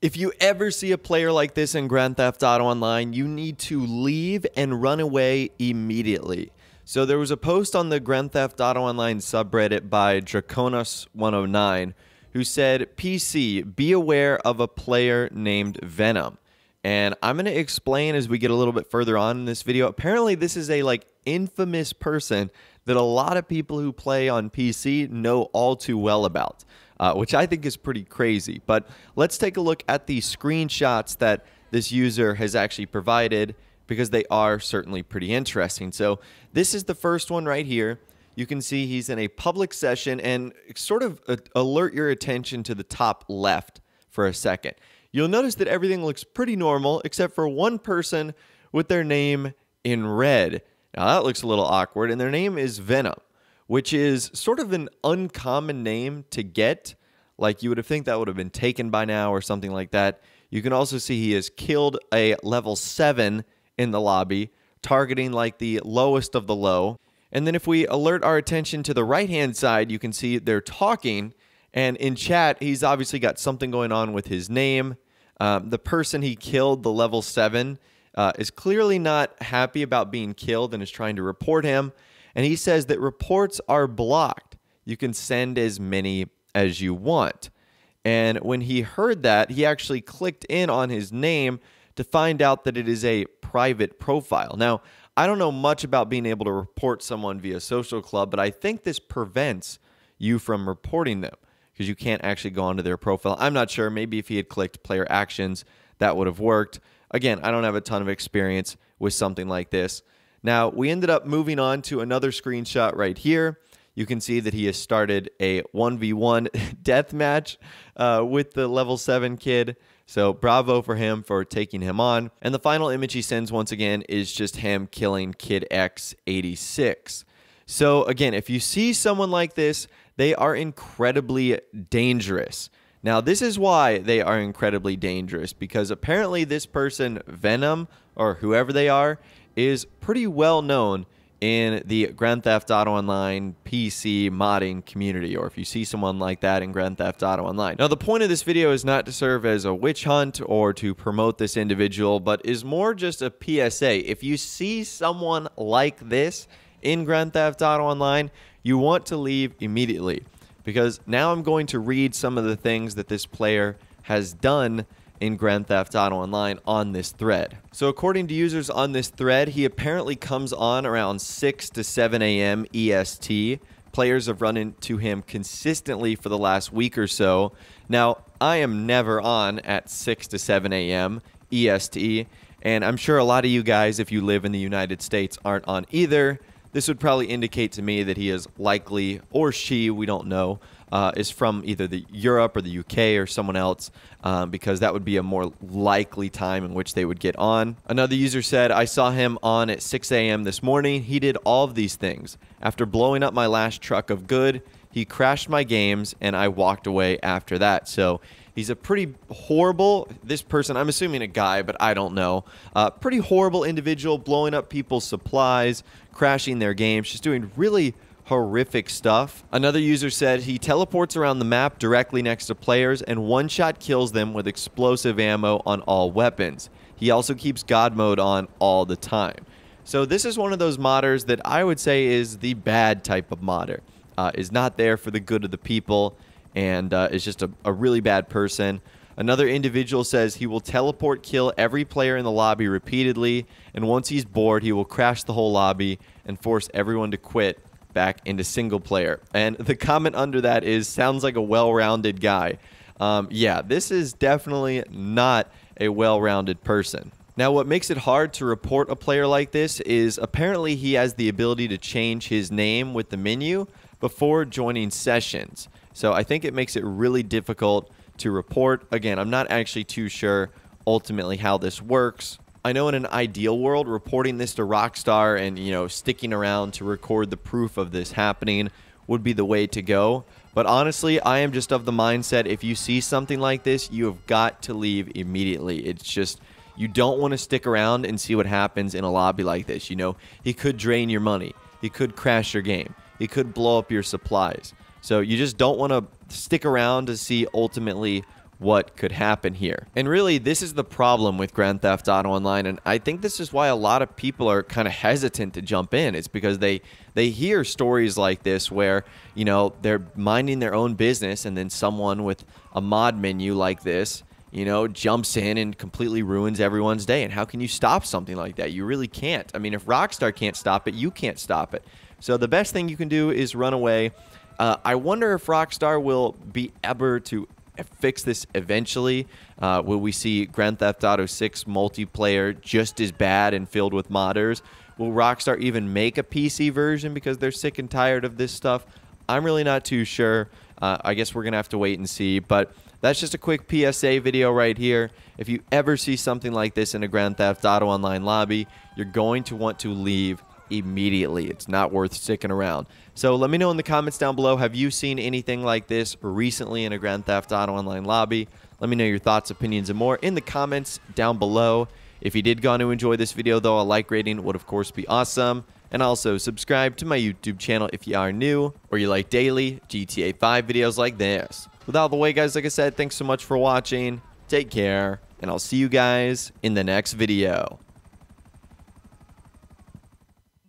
If you ever see a player like this in Grand Theft Auto Online, you need to leave and run away immediately. So there was a post on the Grand Theft Auto Online subreddit by draconus 109 who said, PC, be aware of a player named Venom. And I'm going to explain as we get a little bit further on in this video. Apparently, this is a like infamous person that a lot of people who play on PC know all too well about uh, which I think is pretty crazy. But let's take a look at the screenshots that this user has actually provided because they are certainly pretty interesting. So this is the first one right here. You can see he's in a public session and sort of alert your attention to the top left for a second. You'll notice that everything looks pretty normal except for one person with their name in red. Now that looks a little awkward, and their name is Venom which is sort of an uncommon name to get. Like you would have think that would have been taken by now or something like that. You can also see he has killed a level 7 in the lobby, targeting like the lowest of the low. And then if we alert our attention to the right-hand side, you can see they're talking. And in chat, he's obviously got something going on with his name. Um, the person he killed, the level 7, uh, is clearly not happy about being killed and is trying to report him. And he says that reports are blocked. You can send as many as you want. And when he heard that, he actually clicked in on his name to find out that it is a private profile. Now, I don't know much about being able to report someone via social club, but I think this prevents you from reporting them because you can't actually go onto their profile. I'm not sure. Maybe if he had clicked player actions, that would have worked. Again, I don't have a ton of experience with something like this. Now, we ended up moving on to another screenshot right here. You can see that he has started a 1v1 death match uh, with the level 7 kid. So, bravo for him for taking him on. And the final image he sends once again is just him killing Kid X86. So, again, if you see someone like this, they are incredibly dangerous. Now, this is why they are incredibly dangerous because apparently this person, Venom, or whoever they are, is pretty well known in the Grand Theft Auto Online PC modding community, or if you see someone like that in Grand Theft Auto Online. Now, the point of this video is not to serve as a witch hunt or to promote this individual, but is more just a PSA. If you see someone like this in Grand Theft Auto Online, you want to leave immediately because now I'm going to read some of the things that this player has done in Grand Theft Auto Online on this thread. So, according to users on this thread, he apparently comes on around 6 to 7 a.m. EST. Players have run into him consistently for the last week or so. Now, I am never on at 6 to 7 a.m. EST, and I'm sure a lot of you guys, if you live in the United States, aren't on either. This would probably indicate to me that he is likely, or she, we don't know, uh, is from either the Europe or the UK or someone else, um, because that would be a more likely time in which they would get on. Another user said, I saw him on at 6 a.m. this morning. He did all of these things. After blowing up my last truck of good, he crashed my games and I walked away after that. So He's a pretty horrible, this person, I'm assuming a guy, but I don't know. Uh, pretty horrible individual, blowing up people's supplies, crashing their games, just doing really horrific stuff. Another user said he teleports around the map directly next to players and one shot kills them with explosive ammo on all weapons. He also keeps God mode on all the time. So this is one of those modders that I would say is the bad type of modder. Uh, is not there for the good of the people and uh, is just a, a really bad person. Another individual says he will teleport kill every player in the lobby repeatedly, and once he's bored, he will crash the whole lobby and force everyone to quit back into single player. And the comment under that is sounds like a well rounded guy. Um, yeah, this is definitely not a well rounded person. Now, what makes it hard to report a player like this is apparently he has the ability to change his name with the menu before joining sessions. So I think it makes it really difficult to report. Again, I'm not actually too sure ultimately how this works. I know in an ideal world, reporting this to Rockstar and you know sticking around to record the proof of this happening would be the way to go. But honestly, I am just of the mindset if you see something like this, you have got to leave immediately. It's just you don't want to stick around and see what happens in a lobby like this. You know, he could drain your money. He could crash your game. He could blow up your supplies. So you just don't want to stick around to see ultimately what could happen here. And really, this is the problem with Grand Theft Auto Online, and I think this is why a lot of people are kind of hesitant to jump in. It's because they they hear stories like this where you know they're minding their own business, and then someone with a mod menu like this, you know, jumps in and completely ruins everyone's day. And how can you stop something like that? You really can't. I mean, if Rockstar can't stop it, you can't stop it. So the best thing you can do is run away uh, I wonder if Rockstar will be ever to fix this eventually. Uh, will we see Grand Theft Auto 6 multiplayer just as bad and filled with modders? Will Rockstar even make a PC version because they're sick and tired of this stuff? I'm really not too sure. Uh, I guess we're going to have to wait and see. But that's just a quick PSA video right here. If you ever see something like this in a Grand Theft Auto Online lobby, you're going to want to leave immediately. It's not worth sticking around. So let me know in the comments down below have you seen anything like this recently in a Grand Theft Auto Online lobby? Let me know your thoughts, opinions, and more in the comments down below. If you did go on to enjoy this video, though, a like rating would, of course, be awesome. And also, subscribe to my YouTube channel if you are new or you like daily GTA 5 videos like this. With all the way, guys, like I said, thanks so much for watching. Take care, and I'll see you guys in the next video.